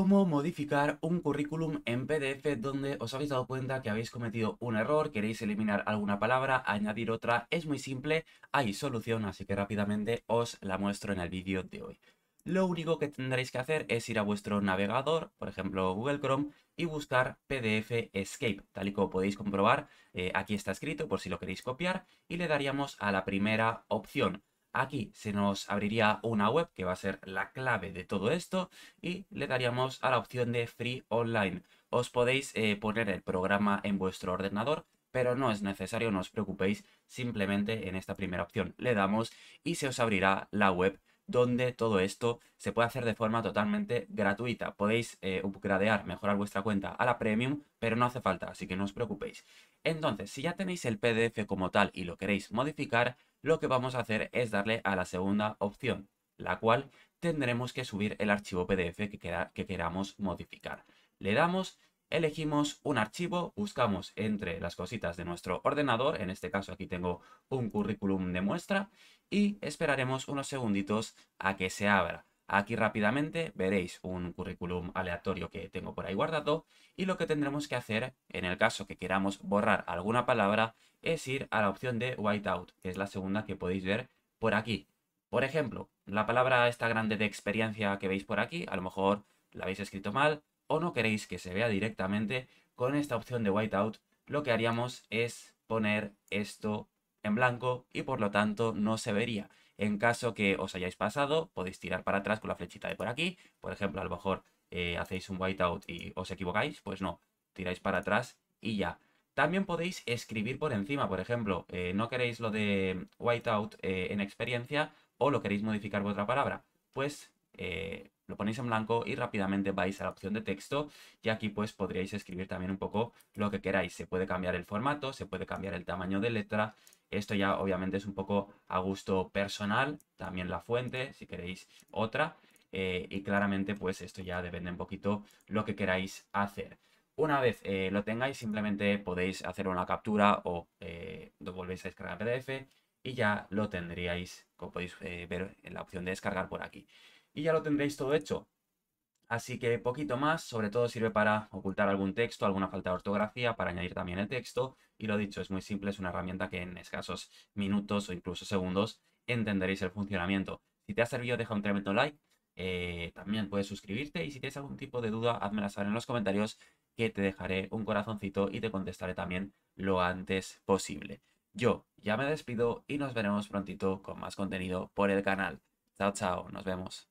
cómo modificar un currículum en PDF donde os habéis dado cuenta que habéis cometido un error, queréis eliminar alguna palabra, añadir otra, es muy simple, hay solución, así que rápidamente os la muestro en el vídeo de hoy. Lo único que tendréis que hacer es ir a vuestro navegador, por ejemplo Google Chrome, y buscar PDF Escape, tal y como podéis comprobar, eh, aquí está escrito por si lo queréis copiar, y le daríamos a la primera opción. Aquí se nos abriría una web que va a ser la clave de todo esto y le daríamos a la opción de Free Online. Os podéis eh, poner el programa en vuestro ordenador, pero no es necesario, no os preocupéis, simplemente en esta primera opción le damos y se os abrirá la web donde todo esto se puede hacer de forma totalmente gratuita. Podéis eh, upgradear, mejorar vuestra cuenta a la Premium, pero no hace falta, así que no os preocupéis. Entonces, si ya tenéis el PDF como tal y lo queréis modificar, lo que vamos a hacer es darle a la segunda opción, la cual tendremos que subir el archivo PDF que, queramos modificar. Le damos, elegimos un archivo, buscamos entre las cositas de nuestro ordenador, en este caso aquí tengo un currículum de muestra, y esperaremos unos segunditos a que se abra. Aquí rápidamente veréis un currículum aleatorio que tengo por ahí guardado y lo que tendremos que hacer en el caso que queramos borrar alguna palabra es ir a la opción de whiteout, que es la segunda que podéis ver por aquí. Por ejemplo, la palabra esta grande de experiencia que veis por aquí, a lo mejor la habéis escrito mal o no queréis que se vea directamente, con esta opción de whiteout lo que haríamos es poner esto en blanco y por lo tanto no se vería. En caso que os hayáis pasado, podéis tirar para atrás con la flechita de por aquí. Por ejemplo, a lo mejor eh, hacéis un whiteout y os equivocáis. Pues no, tiráis para atrás y ya. También podéis escribir por encima, por ejemplo, eh, no queréis lo de whiteout eh, en experiencia o lo queréis modificar vuestra palabra, pues lo ponéis en blanco y rápidamente vais a la opción de texto y aquí pues podríais escribir también un poco lo que queráis. Se puede cambiar el formato, se puede cambiar el tamaño de letra esto ya obviamente es un poco a gusto personal, también la fuente, si queréis otra. Eh, y claramente pues esto ya depende un poquito lo que queráis hacer. Una vez eh, lo tengáis simplemente podéis hacer una captura o eh, volvéis a descargar PDF y ya lo tendríais, como podéis ver en la opción de descargar por aquí. Y ya lo tendréis todo hecho. Así que poquito más, sobre todo sirve para ocultar algún texto, alguna falta de ortografía, para añadir también el texto. Y lo dicho, es muy simple, es una herramienta que en escasos minutos o incluso segundos entenderéis el funcionamiento. Si te ha servido, deja un tremendo like. Eh, también puedes suscribirte y si tienes algún tipo de duda, házmela saber en los comentarios que te dejaré un corazoncito y te contestaré también lo antes posible. Yo ya me despido y nos veremos prontito con más contenido por el canal. Chao, chao, nos vemos.